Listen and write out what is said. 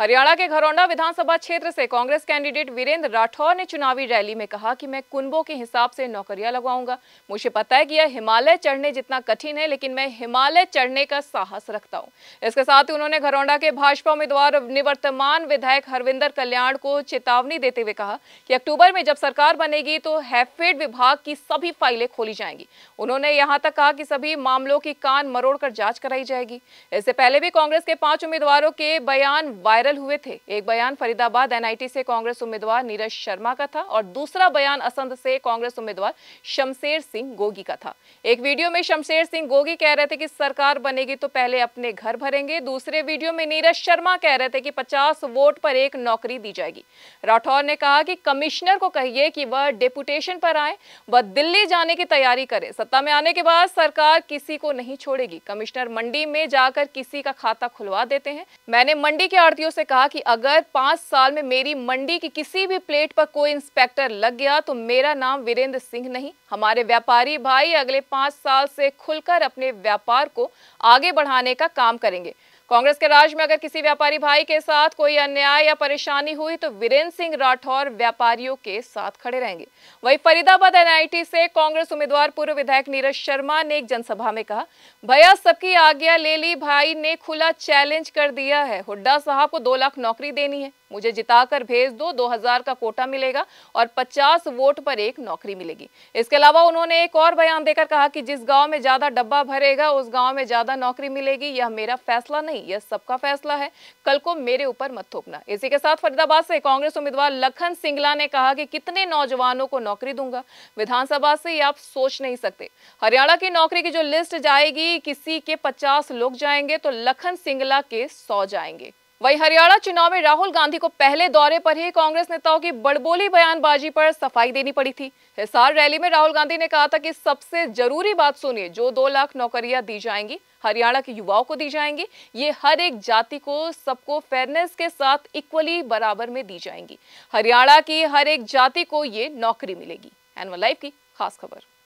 हरियाणा के घरौंडा विधानसभा क्षेत्र से कांग्रेस कैंडिडेट वीरेंद्र राठौर ने चुनावी रैली में कहा कि मैं कुनबों के हिसाब से नौकरियां लगवाऊंगा मुझे पता है कि यह हिमालय चढ़ने जितना कठिन है लेकिन मैं हिमालय चढ़ने का साहस रखता हूं इसके साथ ही उन्होंने घरौंडा के भाजपा उम्मीदवार निवर्तमान विधायक हरविंदर कल्याण को चेतावनी देते हुए कहा कि अक्टूबर में जब सरकार बनेगी तो हैफेड विभाग की सभी फाइलें खोली जाएंगी उन्होंने यहाँ तक कहा कि सभी मामलों की कान मरोड़ जांच कराई जाएगी इससे पहले भी कांग्रेस के पांच उम्मीदवारों के बयान वायरल वायरल हुए थे एक बयान फरीदाबाद एनआईटी से कांग्रेस उम्मीदवार नीरज शर्मा का था और दूसरा बयान असंध से कांग्रेस उम्मीदवार शमशेर सिंह गोगी का था एक वीडियो में शमशेर सिंह गोगी कह रहे थे कि सरकार बनेगी तो पहले अपने घर भरेंगे दूसरे वीडियो में नीरज शर्मा कह रहे थे कि पचास वोट पर एक नौकरी दी जाएगी राठौर ने कहा कि कमिश्नर को कहिए कि वह डेपुटेशन पर आए वह दिल्ली जाने की तैयारी करे सत्ता में आने के बाद सरकार किसी को नहीं छोड़ेगी कमिश्नर मंडी में जाकर किसी का खाता खुलवा देते हैं मैंने मंडी के आड़तियों से कहा कि अगर पांच साल में मेरी मंडी की किसी भी प्लेट पर कोई इंस्पेक्टर लग गया तो मेरा नाम वीरेंद्र सिंह नहीं हमारे व्यापारी भाई अगले पांच साल से खुलकर अपने व्यापार को आगे बढ़ाने का काम करेंगे कांग्रेस के राज में अगर किसी व्यापारी भाई के साथ कोई अन्याय या परेशानी हुई तो वीरेंद्र सिंह राठौर व्यापारियों के साथ खड़े रहेंगे वहीं फरीदाबाद एनआईटी से कांग्रेस उम्मीदवार पूर्व विधायक नीरज शर्मा ने एक जनसभा में कहा भैया सबकी आज्ञा ले ली भाई ने खुला चैलेंज कर दिया है हुड्डा साहब को दो लाख नौकरी देनी है मुझे जिताकर भेज दो दो हजार का कोटा मिलेगा और 50 वोट पर एक नौकरी मिलेगी इसके अलावा उन्होंने एक और बयान देकर कहा कि जिस गांव में ज्यादा डब्बा भरेगा उस गांव में ज्यादा नौकरी मिलेगी यह मेरा फैसला नहीं नहीं यह सबका फैसला है कल को मेरे ऊपर मत थोपना इसी के साथ फरीदाबाद से कांग्रेस उम्मीदवार लखन सिंगला ने कहा कि कितने नौजवानों को नौकरी दूंगा विधानसभा से आप सोच नहीं सकते हरियाणा की नौकरी की जो लिस्ट जाएगी किसी के पचास लोग जाएंगे तो लखन सिंगला के सौ जाएंगे वही हरियाणा चुनाव में राहुल गांधी को पहले दौरे पर ही कांग्रेस नेताओं की बड़बोली बयानबाजी पर सफाई देनी पड़ी थी हिसार रैली में राहुल गांधी ने कहा था कि सबसे जरूरी बात सुनिए जो दो लाख नौकरियां दी जाएंगी हरियाणा के युवाओं को दी जाएंगी ये हर एक जाति को सबको फेयरनेस के साथ इक्वली बराबर में दी जाएंगी हरियाणा की हर एक जाति को ये नौकरी मिलेगी एनवल लाइफ की खास खबर